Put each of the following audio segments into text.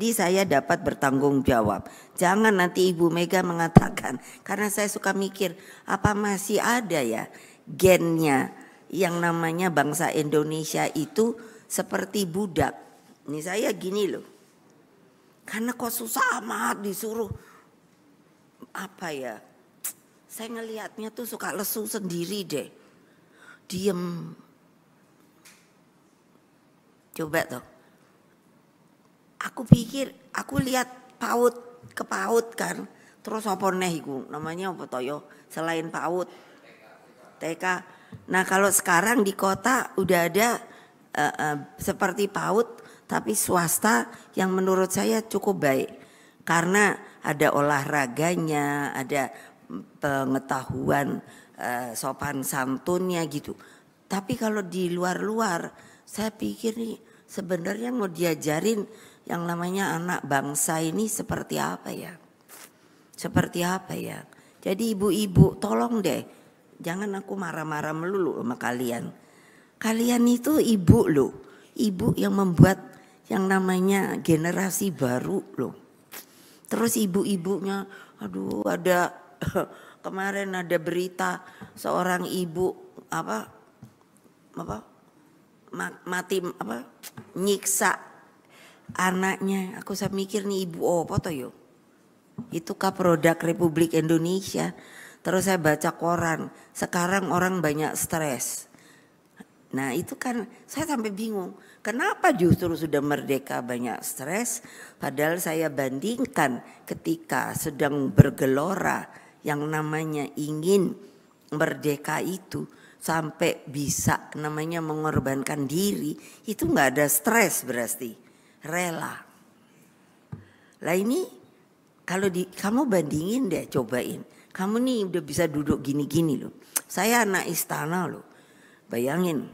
Jadi saya dapat bertanggung jawab. Jangan nanti Ibu Mega mengatakan karena saya suka mikir apa masih ada ya gennya yang namanya bangsa Indonesia itu seperti budak. Ini saya gini loh. Karena kok susah amat disuruh apa ya? Saya ngelihatnya tuh suka lesu sendiri deh. Diem. Coba tuh aku pikir aku lihat paut ke paut kan terus apa nih namanya apa toyo selain paut TK nah kalau sekarang di kota udah ada uh, uh, seperti paut tapi swasta yang menurut saya cukup baik karena ada olahraganya ada pengetahuan uh, sopan santunnya gitu tapi kalau di luar-luar saya pikir nih sebenarnya mau diajarin yang namanya anak bangsa ini seperti apa ya? Seperti apa ya? Jadi ibu-ibu tolong deh, jangan aku marah-marah melulu sama kalian. Kalian itu ibu loh, ibu yang membuat yang namanya generasi baru loh. Terus ibu-ibunya, aduh ada kemarin ada berita seorang ibu apa apa mati apa nyiksa anaknya. Aku saya mikir nih ibu oh, to yuk. Itu kah produk Republik Indonesia. Terus saya baca koran, sekarang orang banyak stres. Nah itu kan saya sampai bingung. Kenapa justru sudah merdeka banyak stres padahal saya bandingkan ketika sedang bergelora yang namanya ingin merdeka itu sampai bisa namanya mengorbankan diri itu nggak ada stres berarti rela lah ini kalau di kamu bandingin deh cobain kamu nih udah bisa duduk gini-gini loh saya anak istana loh bayangin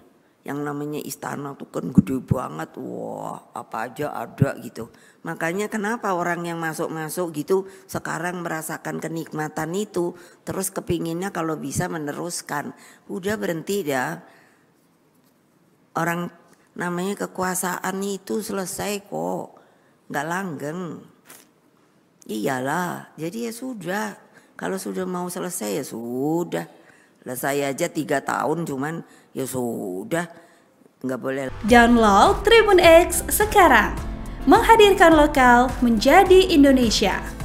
yang namanya istana tuh kan gede banget, wah apa aja ada gitu. Makanya kenapa orang yang masuk-masuk gitu sekarang merasakan kenikmatan itu, terus kepinginnya kalau bisa meneruskan. Udah berhenti dah, orang namanya kekuasaan itu selesai kok, gak langgeng. Iyalah, jadi ya sudah, kalau sudah mau selesai ya sudah lah saya aja tiga tahun cuman ya sudah nggak boleh. Download Tribun X sekarang. Menghadirkan lokal menjadi Indonesia.